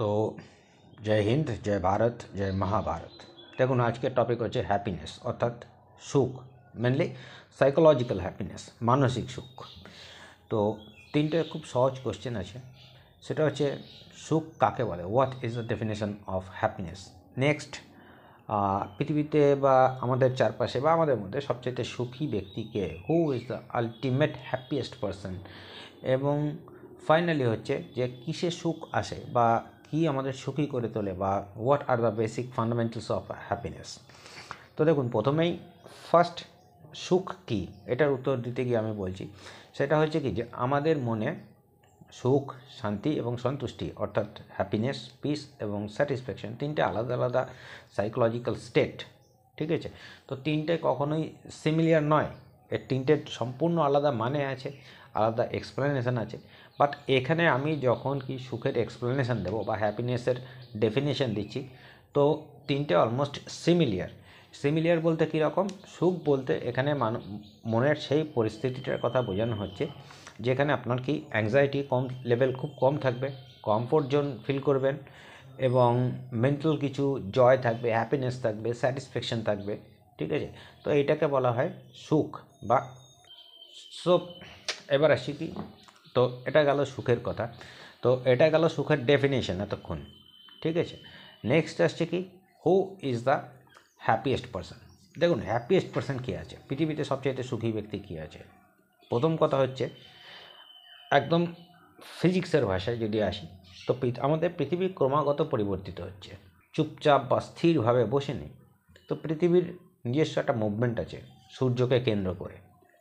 তো জয় হিন্দ জয় ভারত জয় মহাভারত দেখুন আজকের টপিক হচ্ছে হ্যাপিনেস অর্থাৎ সুখ মেনলি সাইকোলজিক্যাল হ্যাপিনেস মানসিক সুখ তো তিনটে খুব সহজ কোশ্চেন আছে সেটা হচ্ছে সুখ কাকে বলে what is the definition of happiness next পৃথিবীতে বা আমাদের চারপাশে বা আমাদের মধ্যে সবচেয়ে সুখী ব্যক্তিকে who is the ultimate happiest person এবং ফাইনালি হচ্ছে যে কিসে সুখ আসে বা কি আমাদের সুখী করে তোলে বা what are the basic fundamentals of happiness তো দেখুন প্রথমেই ফার্স্ট সুখ কি এটার উত্তর দিতে গিয়ে আমি বলছি সেটা হচ্ছে কি যে আমাদের মনে সুখ শান্তি এবং সন্তুষ্টি অর্থাৎ হ্যাপিনেস পিস এবং স্যাটিসফ্যাকশন তিনটে আলাদা আলাদা সাইকোলজিক্যাল স্টেট ঠিক আছে তো তিনটে কখনোই সিমিলিয়ার নয় এর তিনটে সম্পূর্ণ আলাদা মানে আছে আলাদা এক্সপ্লেনেশান আছে বাট এখানে আমি যখন কি সুখের এক্সপ্লেনেশান দেবো বা হ্যাপিনেসের ডেফিনেশান দিচ্ছি তো তিনটে অলমোস্ট সিমিলিয়ার সিমিলিয়ার বলতে কীরকম সুখ বলতে এখানে মনের সেই পরিস্থিতিটার কথা বোঝানো হচ্ছে যেখানে আপনার কি অ্যাংজাইটি কম লেভেল খুব কম থাকবে কমফোর্ট জোন ফিল করবেন এবং মেন্টাল কিছু জয় থাকবে হ্যাপিনেস থাকবে স্যাটিসফ্যাকশন থাকবে ঠিক আছে তো এইটাকে বলা হয় সুখ বা সো এবার আসি কি তো এটা গেল সুখের কথা তো এটা গেল সুখের ডেফিনেশন এতক্ষণ ঠিক আছে নেক্সট আসছে কি who is the happiest person দেখুন হ্যাপিয়েস্ট পারসন কী আছে পৃথিবীতে সবচেয়ে সুখী ব্যক্তি কী আছে প্রথম কথা হচ্ছে একদম ফিজিক্সের ভাষায় যদি আসি তো আমাদের পৃথিবী ক্রমাগত পরিবর্তিত হচ্ছে চুপচাপ বা স্থিরভাবে বসে নেই তো পৃথিবীর নিজস্ব একটা মুভমেন্ট আছে সূর্যকে কেন্দ্র করে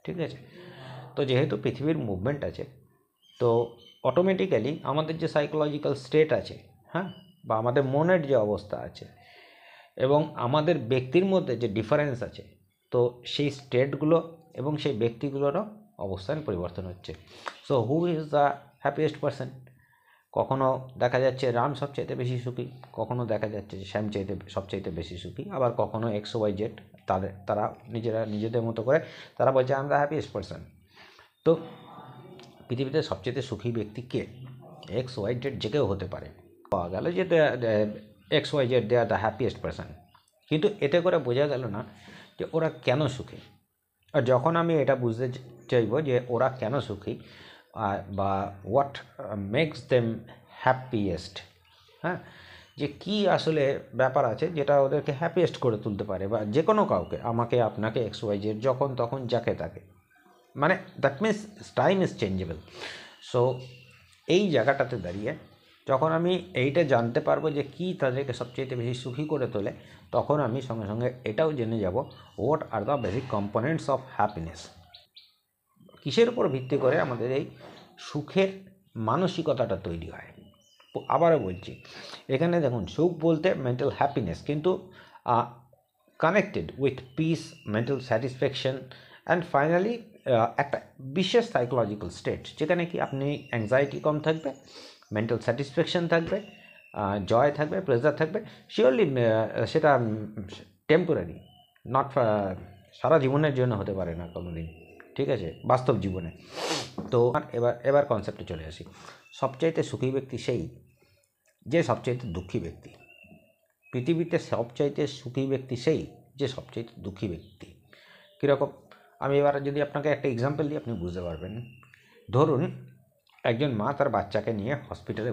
ঠিক আছে তো যেহেতু পৃথিবীর মুভমেন্ট আছে তো অটোমেটিক্যালি আমাদের যে সাইকোলজিক্যাল স্টেট আছে হ্যাঁ বা আমাদের মনের যে অবস্থা আছে এবং আমাদের ব্যক্তির মধ্যে যে ডিফারেন্স আছে তো সেই স্টেটগুলো এবং সেই ব্যক্তিগুলোরও অবস্থান পরিবর্তন হচ্ছে so who is the happiest person কখনো দেখা যাচ্ছে রাম সবচাইতে বেশি সুখী কখনো দেখা যাচ্ছে যে শ্যাম চাইতে সবচাইতে বেশি সুখী আবার কখনো এক্স ওয়াই জেড তাদের তারা নিজেরা নিজেদের মতো করে তারা বলছে আমরা হ্যাপিয়েস্ট পারসন তো পৃথিবীতে সবচেয়ে সুখী ব্যক্তি কে এক্স ওয়াই জেড যে কেউ হতে পারে পাওয়া গেল যে X Y Z there the happiest person কিন্তু এতে করে বোঝা গেল না যে ওরা কেন সুখী আর যখন আমি এটা বুঝতে চাইব যে ওরা কেন সুখী বা হোয়াট মেক্স দেম হ্যাপিয়েস্ট হ্যাঁ যে কি আসলে ব্যাপার আছে যেটা ওদেরকে হ্যাপিয়েস্ট করে তুলতে পারে বা যে কোনো কাউকে আমাকে আপনাকে এক্স ওয়াই জেড যখন তখন যাকে তাকে মানে that means time is changeable so এই জায়গাটাতে দাঁড়িয়ে যখন আমি এইটা জানতে পারবো যে কি তাদেরকে সবচেয়ে বেশি সুখী করে তোলে তখন আমি সঙ্গে সঙ্গে এটাও জেনে যাব what are the basic components of happiness কিসের উপর ভিত্তি করে আমাদের এই সুখের মানসিকতাটা তৈরি হয় আবারও বলছি এখানে দেখুন সুখ বলতে মেন্টাল হ্যাপিনেস কিন্তু connected with peace mental satisfaction and finally একটা বিশেষ সাইকোলজিক্যাল স্টেট যেখানে কি আপনি অ্যাংজাইটি কম থাকবে মেন্টাল স্যাটিসফ্যাকশান থাকবে জয় থাকবে প্রেজার থাকবে শিওরলি সেটা টেম্পোরারি নট সারা জীবনের জন্য হতে পারে না কোনো দিন ঠিক আছে বাস্তব জীবনে তো এবার এবার কনসেপ্টে চলে আসি সবচাইতে সুখী ব্যক্তি সেই যে সবচাইতে দুঃখী ব্যক্তি পৃথিবীতে সবচাইতে সুখী ব্যক্তি সেই যে সবচাইতে দুঃখী ব্যক্তি কীরকম আমি এবার যদি আপনাকে একটা এক্সাম্পল দিই আপনি বুঝতে পারবেন ধরুন একজন মা তার বাচ্চাকে নিয়ে হসপিটালে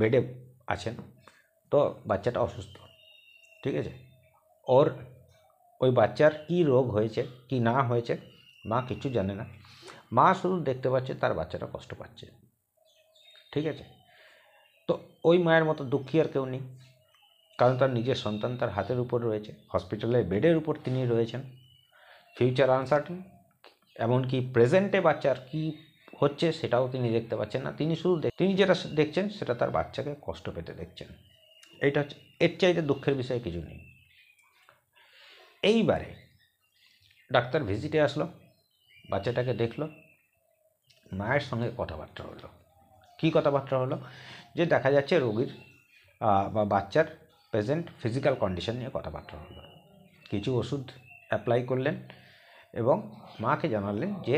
বেডে আছেন তো বাচ্চাটা অসুস্থ ঠিক আছে ওর ওই বাচ্চার কি রোগ হয়েছে কি না হয়েছে মা কিছু জানে না মা শুধু দেখতে পাচ্ছে তার বাচ্চাটা কষ্ট পাচ্ছে ঠিক আছে তো ওই মায়ের মতো দুঃখী আর কেউ নেই কারণ তার নিজের সন্তান তার হাতের উপর রয়েছে হসপিটালের বেডের উপর তিনি রয়েছেন ফিউচার আনসার্টেন এমনকি প্রেজেন্টে বাচ্চার কি হচ্ছে সেটাও তিনি দেখতে পাচ্ছেন না তিনি শুধু তিনি যেটা দেখছেন সেটা তার বাচ্চাকে কষ্ট পেতে দেখছেন এটা হচ্ছে এর চাইতে দুঃখের বিষয়ে কিছু নেই এইবারে ডাক্তার ভিজিটে আসলো বাচ্চাটাকে দেখলো মায়ের সঙ্গে কথাবার্তা হলো কি কথাবার্তা হলো যে দেখা যাচ্ছে রোগীর বা বাচ্চার প্রেজেন্ট ফিজিক্যাল কন্ডিশন নিয়ে কথাবার্তা হলো কিছু ওষুধ অ্যাপ্লাই করলেন এবং মাকে জানালেন যে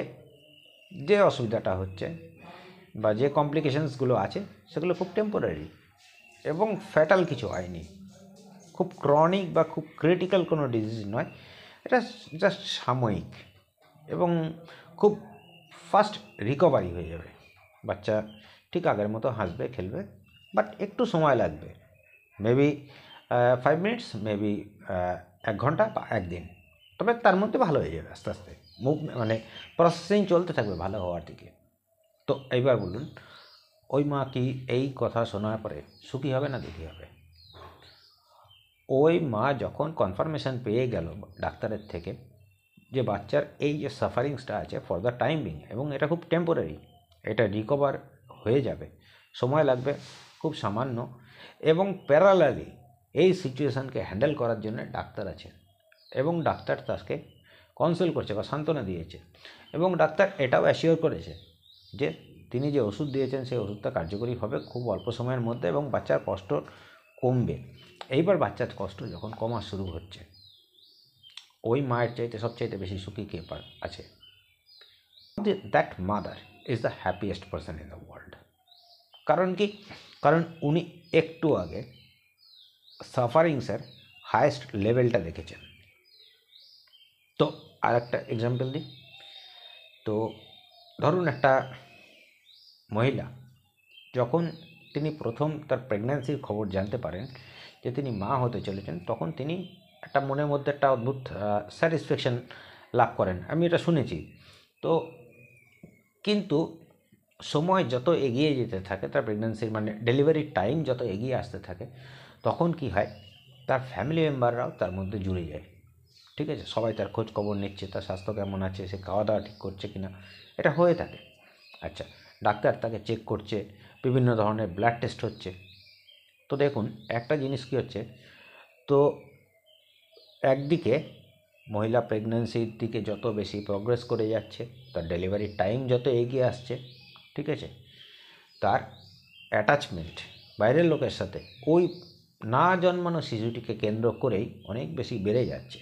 যে অসুবিধাটা হচ্ছে বা যে কমপ্লিকেশানসগুলো আছে সেগুলো খুব টেম্পোরারি এবং ফ্যাটাল কিছু হয়নি খুব ক্রনিক বা খুব ক্রিটিক্যাল কোনো ডিজিজ নয় এটা জাস্ট সাময়িক এবং খুব ফাস্ট রিকভারি হয়ে যাবে বাচ্চা ঠিক আগের মতো হাসবে খেলবে বাট একটু সময় লাগবে মেবি ফাইভ মিনিটস মেবি এক ঘন্টা বা একদিন তবে তার মধ্যে ভালো হয়ে যাবে আস্তে আস্তে মুভ মানে প্রসেসিং চলতে থাকবে ভালো হওয়ার দিকে তো এইবার বলুন ওই মা কি এই কথা শোনার পরে সুখী হবে না দুঃখী হবে ওই মা যখন কনফার্মেশন পেয়ে গেল ডাক্তারের থেকে যে বাচ্চার এই যে সাফারিংসটা আছে ফর দ্য টাইমিং এবং এটা খুব টেম্পোরারি এটা রিকভার হয়ে যাবে সময় লাগবে খুব সামান্য এবং প্যারালালি এই সিচুয়েশানকে হ্যান্ডেল করার জন্য ডাক্তার আছেন এবং ডাক্তার তাকে কনসেল করছে বা সান্ত্বনা দিয়েছে এবং ডাক্তার এটাও অ্যাসিওর করেছে যে তিনি যে ওষুধ দিয়েছেন সেই ওষুধটা কার্যকরী হবে খুব অল্প সময়ের মধ্যে এবং বাচ্চার কষ্ট কমবে এইবার বাচ্চার কষ্ট যখন কমা শুরু হচ্ছে ওই মায়ের চাইতে সবচাইতে বেশি সুখী কে আছে that mother is the happiest person in the world কারণ কি কারণ উনি একটু আগে সাফারিংসের হায়েস্ট লেভেলটা দেখেছেন তো আর একটা এক্সাম্পল দিই তো ধরুন একটা মহিলা যখন তিনি প্রথম তার প্রেগন্যান্সির খবর জানতে পারেন যে তিনি মা হতে চলেছেন তখন তিনি একটা মনের মধ্যে একটা অদ্ভুত স্যাটিসফ্যাকশান লাভ করেন আমি এটা শুনেছি তো কিন্তু সময় যত এগিয়ে যেতে থাকে তার প্রেগন্যান্সির মানে ডেলিভারি টাইম যত এগিয়ে আসতে থাকে তখন কি হয় তার ফ্যামিলি মেম্বাররাও তার মধ্যে জুড়ে যায় ঠিক আছে সবাই তার খোঁজ খবর নিচ্ছে তার স্বাস্থ্য কেমন আছে সে খাওয়া দাওয়া ঠিক করছে কি না এটা হয়ে থাকে আচ্ছা ডাক্তার তাকে চেক করছে বিভিন্ন ধরনের ব্লাড টেস্ট হচ্ছে তো দেখুন একটা জিনিস কী হচ্ছে তো একদিকে মহিলা প্রেগনেন্সির দিকে যত বেশি প্রগ্রেস করে যাচ্ছে তার ডেলিভারির টাইম যত এগিয়ে আসছে ঠিক আছে তার অ্যাটাচমেন্ট বাইরের লোকের সাথে ওই না জন্মানো শিশুটিকে কেন্দ্র করেই অনেক বেশি বেড়ে যাচ্ছে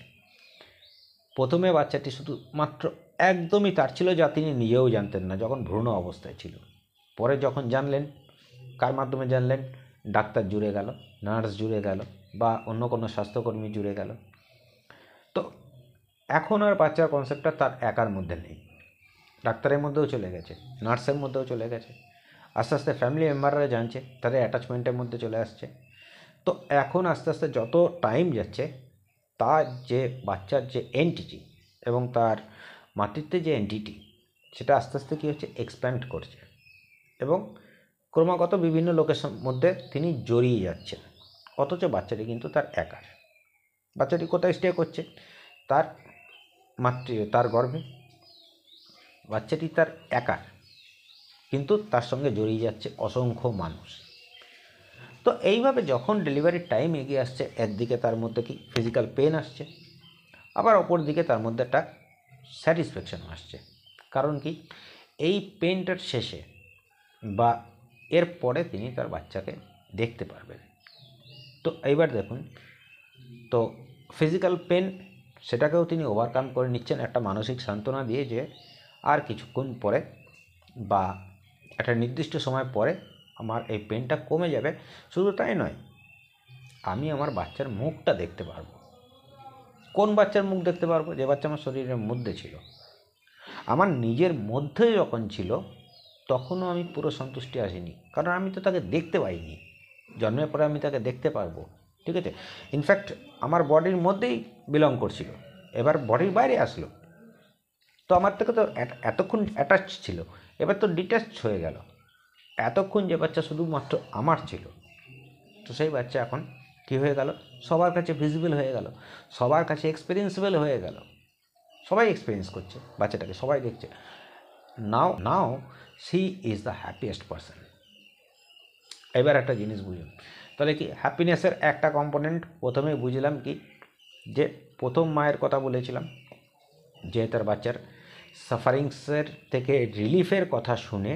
প্রথমে বাচ্চাটি শুধু মাত্র একদমই তার ছিল যা তিনি নিজেও জানতেন না যখন ভ্রূণ অবস্থায় ছিল পরে যখন জানলেন কার মাধ্যমে জানলেন ডাক্তার জুড়ে গেল নার্স জুড়ে গেল বা অন্য কোনো স্বাস্থ্যকর্মী জুড়ে গেল তো এখন আর বাচ্চার কনসেপ্টটা তার একার মধ্যে নেই ডাক্তারের মধ্যেও চলে গেছে নার্সের মধ্যেও চলে গেছে আস্তে আস্তে ফ্যামিলি মেম্বাররা জানছে তাদের অ্যাটাচমেন্টের মধ্যে চলে আসছে তো এখন আস্তে আস্তে যত টাইম যাচ্ছে তার যে বাচ্চার যে এনটিটি এবং তার মাতৃত্বের যে এনটিটি সেটা আস্তে আস্তে কী হচ্ছে এক্সপ্যান্ড করছে এবং ক্রমাগত বিভিন্ন লোকের মধ্যে তিনি জড়িয়ে যাচ্ছেন অথচ বাচ্চাটি কিন্তু তার একার বাচ্চাটি কোথায় স্টে করছে তার মাতৃ তার গর্ভে বাচ্চাটি তার একার কিন্তু তার সঙ্গে জড়িয়ে যাচ্ছে অসংখ্য মানুষ তো এইভাবে যখন ডেলিভারির টাইম এগিয়ে আসছে একদিকে তার মধ্যে কি ফিজিক্যাল পেন আসছে আবার অপর দিকে তার মধ্যে একটা স্যাটিসফ্যাকশানও আসছে কারণ কি এই পেনটার শেষে বা এর পরে তিনি তার বাচ্চাকে দেখতে পারবেন তো এইবার দেখুন তো ফিজিক্যাল পেন সেটাকেও তিনি ওভারকাম করে নিচ্ছেন একটা মানসিক সান্ত্বনা দিয়ে যে আর কিছুক্ষণ পরে বা একটা নির্দিষ্ট সময় পরে আমার এই পেনটা কমে যাবে শুধু তাই নয় আমি আমার বাচ্চার মুখটা দেখতে পারবো কোন বাচ্চার মুখ দেখতে পারবো যে বাচ্চা আমার শরীরের মধ্যে ছিল আমার নিজের মধ্যে যখন ছিল তখনও আমি পুরো সন্তুষ্টি আসিনি কারণ আমি তো তাকে দেখতে পাইনি জন্মের পরে আমি তাকে দেখতে পারবো ঠিক আছে ইনফ্যাক্ট আমার বডির মধ্যেই বিলং করছিল এবার বডির বাইরে আসলো তো আমার থেকে তো এতক্ষণ অ্যাটাচ ছিল এবার তো ডিট্যাচ হয়ে গেল এতক্ষণ যে বাচ্চা শুধুমাত্র আমার ছিল তো সেই বাচ্চা এখন কি হয়ে গেল সবার কাছে ভিজিবল হয়ে গেল সবার কাছে এক্সপিরিয়েন্সেবল হয়ে গেল সবাই এক্সপিরিয়েন্স করছে বাচ্চাটাকে সবাই দেখছে now now she is the happiest person এবার একটা জিনিস বুঝুন তাহলে কি হ্যাপিনেসের একটা কম্পোনেন্ট প্রথমে বুঝলাম কি যে প্রথম মায়ের কথা বলেছিলাম যে তার বাচ্চার সাফারিংসের থেকে রিলিফের কথা শুনে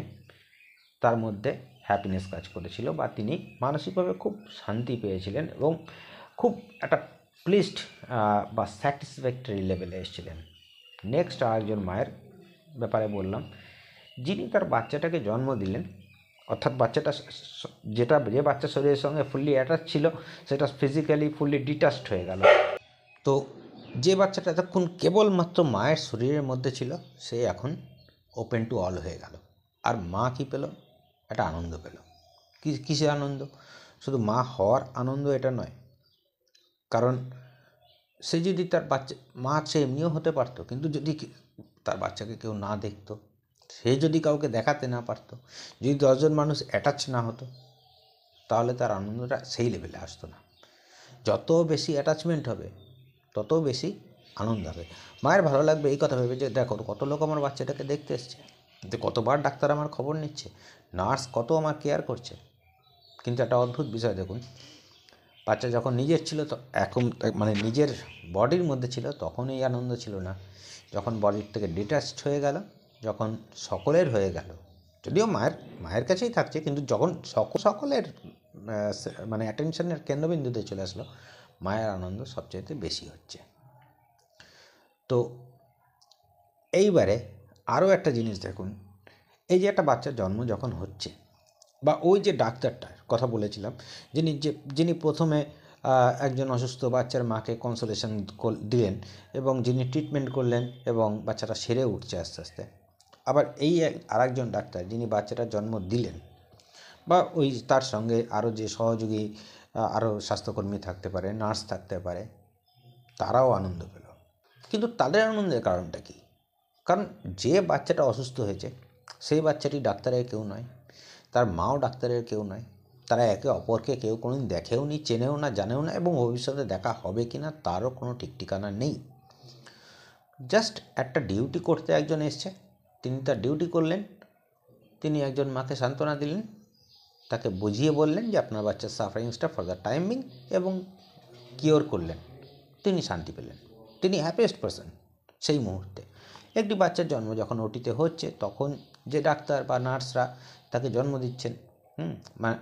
তার মধ্যে হ্যাপিনেস কাজ করেছিল বা তিনি মানসিকভাবে খুব শান্তি পেয়েছিলেন এবং খুব একটা প্লিস্ট বা স্যাটিসফ্যাক্টরি লেভেলে এসেছিলেন নেক্সট আরেকজন মায়ের ব্যাপারে বললাম যিনি তার বাচ্চাটাকে জন্ম দিলেন অর্থাৎ বাচ্চাটা যেটা যে বাচ্চা শরীরের সঙ্গে ফুললি অ্যাটাচ ছিল সেটা ফিজিক্যালি ফুললি ডিটাচড হয়ে গেল তো যে বাচ্চাটা এতক্ষণ কেবলমাত্র মায়ের শরীরের মধ্যে ছিল সে এখন ওপেন টু অল হয়ে গেল আর মা কী পেল একটা আনন্দ পেল কিসের আনন্দ শুধু মা হওয়ার আনন্দ এটা নয় কারণ সে যদি তার বাচ্চা মা সে এমনিও হতে পারতো কিন্তু যদি তার বাচ্চাকে কেউ না দেখত সে যদি কাউকে দেখাতে না পারতো যদি দশজন মানুষ অ্যাটাচ না হতো তাহলে তার আনন্দটা সেই লেভেলে আসতো না যত বেশি অ্যাটাচমেন্ট হবে তত বেশি আনন্দ হবে মায়ের ভালো লাগবে এই কথা ভেবে যে দেখো কত লোক আমার বাচ্চাটাকে দেখতে এসছে যে কতবার ডাক্তার আমার খবর নিচ্ছে নার্স কত আমার কেয়ার করছে কিন্তু একটা অদ্ভুত বিষয় দেখুন বাচ্চা যখন নিজের ছিল তো এখন মানে নিজের বডির মধ্যে ছিল তখন এই আনন্দ ছিল না যখন বডির থেকে ডিটাচড হয়ে গেল যখন সকলের হয়ে গেল যদিও মায়ের মায়ের কাছেই থাকছে কিন্তু যখন সক সকলের মানে অ্যাটেনশনের কেন্দ্রবিন্দুতে চলে আসলো মায়ের আনন্দ সবচেয়ে বেশি হচ্ছে তো এইবারে আরও একটা জিনিস দেখুন এই যে একটা বাচ্চার জন্ম যখন হচ্ছে বা ওই যে ডাক্তারটার কথা বলেছিলাম যিনি যে যিনি প্রথমে একজন অসুস্থ বাচ্চার মাকে কনসোলেশন দিলেন এবং যিনি ট্রিটমেন্ট করলেন এবং বাচ্চাটা সেরে উঠছে আস্তে আস্তে আবার এই আরেকজন ডাক্তার যিনি বাচ্চাটার জন্ম দিলেন বা ওই তার সঙ্গে আরও যে সহযোগী আরও স্বাস্থ্যকর্মী থাকতে পারে নার্স থাকতে পারে তারাও আনন্দ পেল কিন্তু তাদের আনন্দের কারণটা কি কারণ যে বাচ্চাটা অসুস্থ হয়েছে সেই বাচ্চাটি ডাক্তারের কেউ নয় তার মাও ডাক্তারের কেউ নয় তারা একে অপরকে কেউ কোনোদিন দেখেও নি চেনেও না জানেও না এবং ভবিষ্যতে দেখা হবে কি না তারও কোনো ঠিক ঠিকানা নেই জাস্ট একটা ডিউটি করতে একজন এসছে তিনি তার ডিউটি করলেন তিনি একজন মাকে সান্ত্বনা দিলেন তাকে বুঝিয়ে বললেন যে আপনার বাচ্চার সাফারিংসটা ফর দ্য টাইমিং এবং কিওর করলেন তিনি শান্তি পেলেন তিনি হ্যাপিয়েস্ট পারসন সেই মুহূর্তে একটি বাচ্চার জন্ম যখন ওটিতে হচ্ছে তখন যে ডাক্তার বা নার্সরা তাকে জন্ম দিচ্ছেন হুম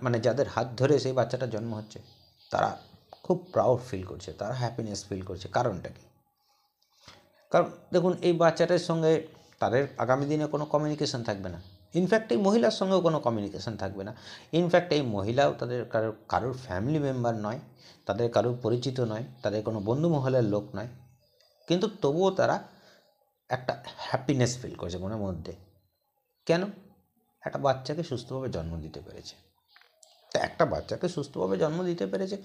মানে যাদের হাত ধরে সেই বাচ্চাটা জন্ম হচ্ছে তারা খুব প্রাউড ফিল করছে তারা হ্যাপিনেস ফিল করছে কারণটা কি কারণ দেখুন এই বাচ্চাটার সঙ্গে তাদের আগামী দিনে কোনো কমিউনিকেশন থাকবে না ইনফ্যাক্ট এই মহিলার সঙ্গেও কোনো কমিউনিকেশান থাকবে না ইনফ্যাক্ট এই মহিলাও তাদের কারোর কারোর ফ্যামিলি মেম্বার নয় তাদের কারোর পরিচিত নয় তাদের কোনো বন্ধু মহলের লোক নয় কিন্তু তবুও তারা একটা হ্যাপিনেস ফিল করছে মনের মধ্যে কেন একটা বাচ্চাকে সুস্থভাবে জন্ম দিতে পেরেছে তা একটা বাচ্চাকে সুস্থভাবে জন্ম দিতে পেরেছে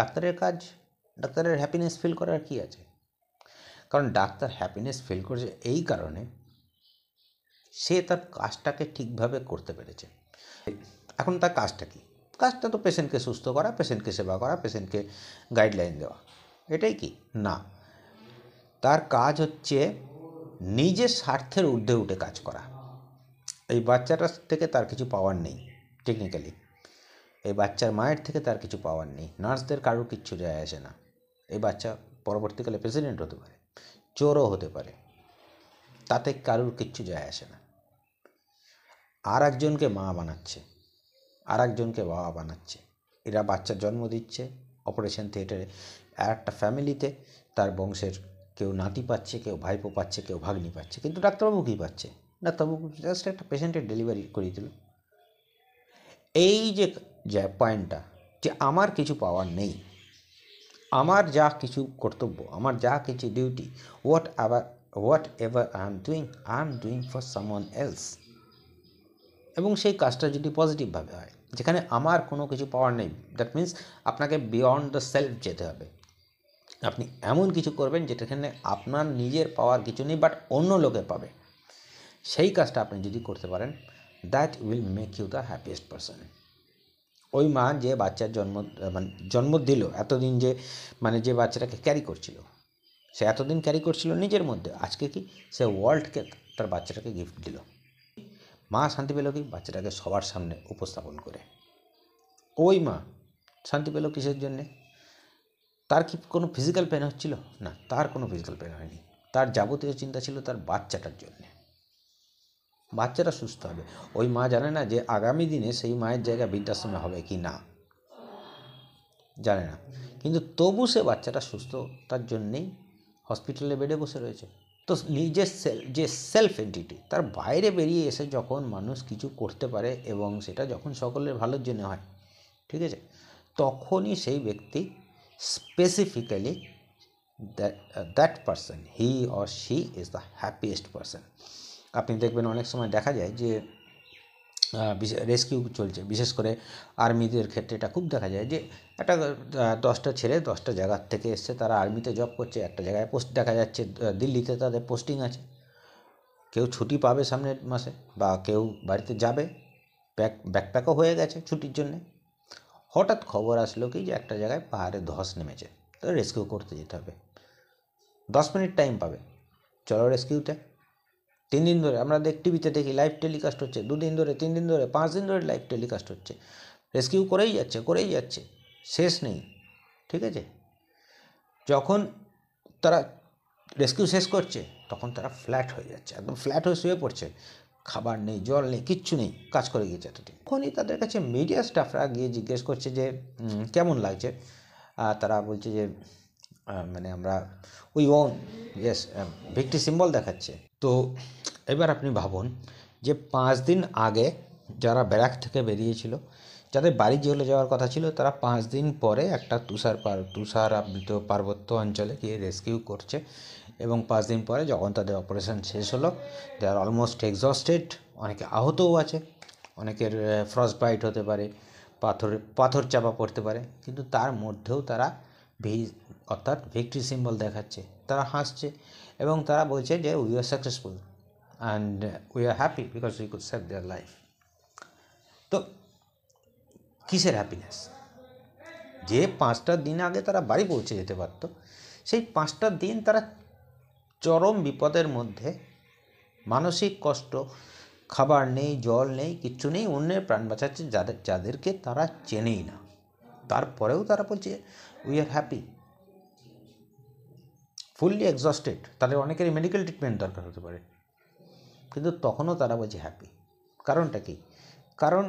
ডাক্তারের কাজ ডাক্তারের হ্যাপিনেস ফিল করার কি আছে কারণ ডাক্তার হ্যাপিনেস ফিল করছে এই কারণে সে তার কাজটাকে ঠিকভাবে করতে পেরেছে এখন তার কাজটা কি কাজটা তো পেশেন্টকে সুস্থ করা পেশেন্টকে সেবা করা পেশেন্টকে গাইডলাইন দেওয়া এটাই কি না তার কাজ হচ্ছে নিজের স্বার্থের ঊর্ধ্বে উঠে কাজ করা এই বাচ্চাটার থেকে তার কিছু পাওয়ার নেই টেকনিক্যালি এই বাচ্চার মায়ের থেকে তার কিছু পাওয়ার নেই নার্সদের কারোর কিচ্ছু যায় আসে না এই বাচ্চা পরবর্তীকালে প্রেসিডেন্ট হতে পারে চোরও হতে পারে তাতে কারোর কিচ্ছু যায় আসে না আর একজনকে মা বানাচ্ছে আর একজনকে বাবা বানাচ্ছে এরা বাচ্চার জন্ম দিচ্ছে অপারেশন থিয়েটারে আর একটা ফ্যামিলিতে তার বংশের কেউ নাতি পাচ্ছে কেউ ভাইপো পাচ্ছে কেউ ভাগ্নি পাচ্ছে কিন্তু ডাক্তারবাবু কী পাচ্ছে না তবু জাস্ট একটা পেশেন্টের ডেলিভারি করিয়ে দিল এই যে যা পয়েন্টটা যে আমার কিছু পাওয়ার নেই আমার যা কিছু কর্তব্য আমার যা কিছু ডিউটি হোয়াট আবার whatever I am doing I am doing for someone else এবং সেই কাজটা যদি পজিটিভভাবে হয় যেখানে আমার কোনো কিছু পাওয়ার নেই দ্যাট মিন্স আপনাকে বিয়ন্ড দ্য সেলফ যেতে হবে আপনি এমন কিছু করবেন যেটাখানে আপনার নিজের পাওয়ার কিছু নেই বাট অন্য লোকে পাবে সেই কাজটা আপনি যদি করতে পারেন that will make you the happiest person ওই মা যে বাচ্চার জন্ম মানে জন্ম দিল এতদিন যে মানে যে বাচ্চাটাকে ক্যারি করছিল সে এতদিন ক্যারি করছিল নিজের মধ্যে আজকে কি সে ওয়ার্ল্ডকে তার বাচ্চাটাকে গিফট দিল মা শান্তি পেল কি বাচ্চাটাকে সবার সামনে উপস্থাপন করে ওই মা শান্তি পেল কিসের জন্যে তার কি কোনো ফিজিক্যাল পেন হচ্ছিল না তার কোনো ফিজিক্যাল পেন হয়নি তার যাবতীয় চিন্তা ছিল তার বাচ্চাটার জন্যে বাচ্চারা সুস্থ হবে ওই মা জানে না যে আগামী দিনে সেই মায়ের জায়গা বৃদ্ধাশ্রমে হবে কি না জানে না কিন্তু তবু সে বাচ্চাটা সুস্থ তার জন্যেই হসপিটালে বেডে বসে রয়েছে তো নিজের যে সেলফ এন্টিটি তার বাইরে বেরিয়ে এসে যখন মানুষ কিছু করতে পারে এবং সেটা যখন সকলের ভালোর জন্য হয় ঠিক আছে তখনই সেই ব্যক্তি specifically that person he or she is the happiest person আপনি দেখবেন অনেক সময় দেখা যায় যে রেস্কিউ চলছে বিশেষ করে আর্মিদের ক্ষেত্রে এটা খুব দেখা যায় যে একটা দশটা ছেলে দশটা জায়গার থেকে এসছে তারা আর্মিতে জব করছে একটা জায়গায় পোস্ট দেখা যাচ্ছে দিল্লিতে তাদের পোস্টিং আছে কেউ ছুটি পাবে সামনের মাসে বা কেউ বাড়িতে যাবে ব্যাক ব্যাকপ্যাকও হয়ে গেছে ছুটির জন্যে হঠাৎ খবর আসলো কি যে একটা জায়গায় পাহাড়ে ধস নেমেছে তো রেস্কিউ করতে যেতে হবে দশ মিনিট টাইম পাবে চলো রেস্কিউতে তিন দিন ধরে আমরা দেখ টিভিতে দেখি লাইভ টেলিকাস্ট হচ্ছে দুদিন ধরে তিন দিন ধরে পাঁচ দিন ধরে লাইভ টেলিকাস্ট হচ্ছে রেস্কিউ করেই যাচ্ছে করেই যাচ্ছে শেষ নেই ঠিক আছে যখন তারা রেস্কিউ শেষ করছে তখন তারা ফ্ল্যাট হয়ে যাচ্ছে একদম ফ্ল্যাট হয়ে শুয়ে পড়ছে খাবার নেই জল নেই কিচ্ছু নেই কাজ করে গিয়েছে এতদিন তখনই তাদের কাছে মিডিয়া স্টাফরা গিয়ে জিজ্ঞেস করছে যে কেমন লাগছে তারা বলছে যে মানে আমরা we won yes victory symbol দেখাচ্ছে তো এবার আপনি ভাবুন যে পাঁচ দিন আগে যারা ব্যারাক থেকে বেরিয়েছিল যাদের বাড়ি জেলে যাওয়ার কথা ছিল তারা পাঁচ দিন পরে একটা তুষার পার তুষার আবৃত পার্বত্য অঞ্চলে গিয়ে রেস্কিউ করছে এবং পাঁচ দিন পরে যখন তাদের অপারেশন শেষ হলো দে আর অলমোস্ট এক্সস্টেড অনেকে আহতও আছে অনেকের ফ্রস বাইট হতে পারে পাথর পাথর চাপা পড়তে পারে কিন্তু তার মধ্যেও তারা ভি অর্থাৎ ভিক্টরি সিম্বল দেখাচ্ছে তারা হাসছে এবং তারা বলছে যে we are successful and we are happy because we could save their life তো কিসের হ্যাপিনেস যে পাঁচটা দিন আগে তারা বাড়ি পৌঁছে যেতে পারত সেই পাঁচটা দিন তারা চরম বিপদের মধ্যে মানসিক কষ্ট খাবার নেই জল নেই কিচ্ছু নেই অন্যের প্রাণ বাঁচাচ্ছে যাদের যাদেরকে তারা চেনেই না তারপরেও তারা বলছে we are happy fully exhausted তাদের অনেকেরই মেডিকেল ট্রিটমেন্ট দরকার হতে পারে কিন্তু তখনও তারা বলছে হ্যাপি কারণটা কি কারণ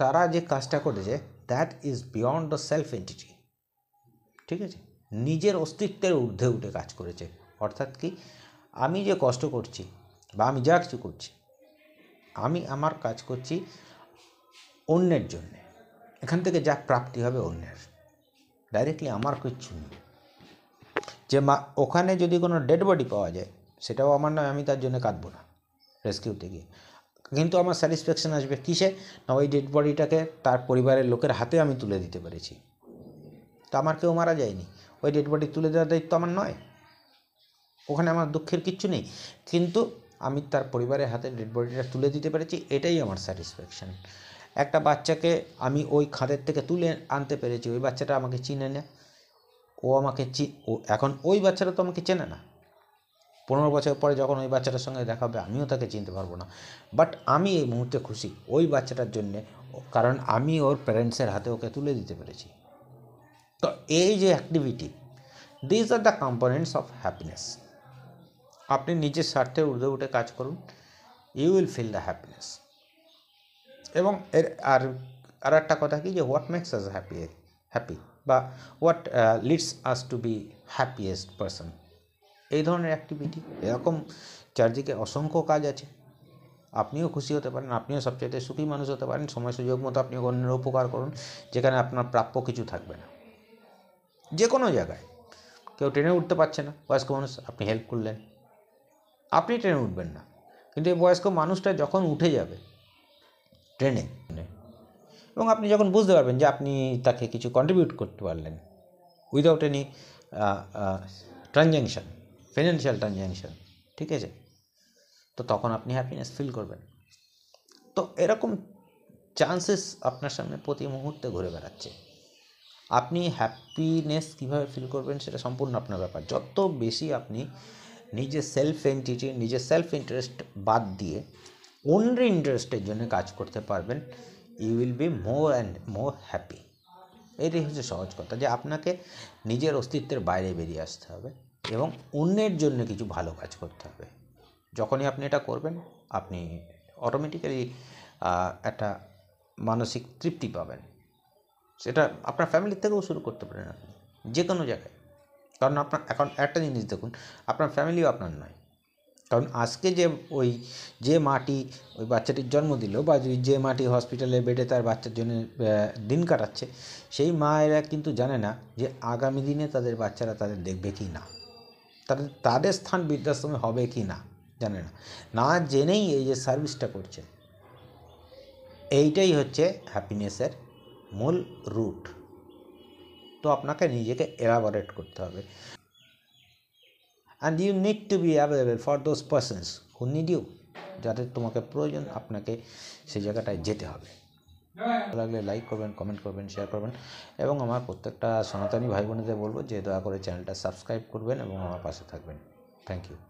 তারা যে কাজটা করেছে that is beyond the self entity ঠিক আছে নিজের অস্তিত্বের ঊর্ধ্বে উঠে কাজ করেছে অর্থাৎ কি আমি যে কষ্ট করছি বা আমি যা কিছু করছি আমি আমার কাজ করছি অন্যের জন্যে এখান থেকে যা প্রাপ্তি হবে অন্যের ডাইরেক্টলি আমার কিছু নেই যে মা ওখানে যদি কোনো ডেড বডি পাওয়া যায় সেটাও আমার নয় আমি তার জন্য কাঁদবো না রেস্কিউতে গিয়ে কিন্তু আমার স্যাটিসফ্যাকশান আসবে কিসে না ওই ডেড বডিটাকে তার পরিবারের লোকের হাতে আমি তুলে দিতে পেরেছি তো আমার কেউ মারা যায়নি ওই ডেড বডি তুলে দেওয়ার দায়িত্ব আমার নয় ওখানে আমার দুঃখের কিচ্ছু নেই কিন্তু আমি তার পরিবারের হাতে ডেড বডিটা তুলে দিতে পেরেছি এটাই আমার স্যাটিসফ্যাকশান একটা বাচ্চাকে আমি ওই খাঁদের থেকে তুলে আনতে পেরেছি ওই বাচ্চাটা আমাকে চিনে নেয় ও আমাকে চি ও এখন ওই বাচ্চাটা তো আমাকে চেনে না পনেরো বছর পরে যখন ওই বাচ্চাটার সঙ্গে দেখা হবে আমিও তাকে চিনতে পারবো না বাট আমি এই মুহূর্তে খুশি ওই বাচ্চাটার জন্যে কারণ আমি ওর প্যারেন্টসের হাতে ওকে তুলে দিতে পেরেছি তো এই যে activity this are the components of happiness আপনি নিজের স্বার্থে উর্ধে উঠে কাজ করুন you will feel the happiness এবং এর আর আর একটা কথা কি যে what makes us happy happy বা what leads us to be happiest person এই ধরনের অ্যাক্টিভিটি এরকম চারদিকে অসংখ্য কাজ আছে আপনিও খুশি হতে পারেন আপনিও সবচেয়ে সুখী মানুষ হতে পারেন সময় সুযোগ মতো আপনি অন্যের উপকার করুন যেখানে আপনার প্রাপ্য কিছু থাকবে না যে কোনো জায়গায় কেউ ট্রেনে উঠতে পারছে না বয়স্ক মানুষ আপনি হেল্প করলেন আপনি ট্রেনে উঠবেন না কিন্তু এই বয়স্ক মানুষটা যখন উঠে যাবে ট্রেনে এবং আপনি যখন বুঝতে পারবেন যে আপনি তাকে কিছু কন্ট্রিবিউট করতে পারলেন without any transaction financial transaction ঠিক আছে তো তখন আপনি হ্যাপিনেস ফিল করবেন তো এরকম চান্সেস আপনার সামনে প্রতি মুহূর্তে ঘুরে বেড়াচ্ছে আপনি হ্যাপিনেস কীভাবে ফিল করবেন সেটা সম্পূর্ণ আপনার ব্যাপার যত বেশি আপনি নিজের সেলফ এন্টিটি নিজের সেলফ ইন্টারেস্ট বাদ দিয়ে অন্য ইন্টারেস্টের জন্য কাজ করতে পারবেন you will be more and more happy এটাই হচ্ছে সহজ কথা যে আপনাকে নিজের অস্তিত্বের বাইরে বেরিয়ে আসতে হবে এবং অন্যের জন্য কিছু ভালো কাজ করতে হবে যখনই আপনি এটা করবেন আপনি অটোমেটিক্যালি একটা মানসিক তৃপ্তি পাবেন সেটা আপনার ফ্যামিলির থেকেও শুরু করতে পারেন আপনি যে কোনো জায়গায় কারণ আপনার এখন একটা জিনিস দেখুন আপনার ফ্যামিলিও আপনার নয় কারণ আজকে যে ওই যে মাটি ওই বাচ্চাটির জন্ম দিল বা যে মাটি হসপিটালে বেডে তার বাচ্চার জন্য দিন কাটাচ্ছে সেই মায়েরা কিন্তু জানে না যে আগামী দিনে তাদের বাচ্চারা তাদের দেখবে কি না তাদের তাদের স্থান বৃদ্ধাশ্রমে হবে কি না জানে না না জেনেই এই যে সার্ভিসটা করছে এইটাই হচ্ছে হ্যাপিনেসের মূল রুট তো আপনাকে নিজেকে এলাবরেট করতে হবে and you need to be available for those persons who need you যাদের তোমাকে প্রয়োজন আপনাকে সেই জায়গাটায় যেতে হবে ভালো লাগলে লাইক করবেন কমেন্ট করবেন শেয়ার করবেন এবং আমার প্রত্যেকটা সনাতনী ভাই বোনেদের বলবো যে দয়া করে চ্যানেলটা সাবস্ক্রাইব করবেন এবং আমার পাশে থাকবেন থ্যাংক ইউ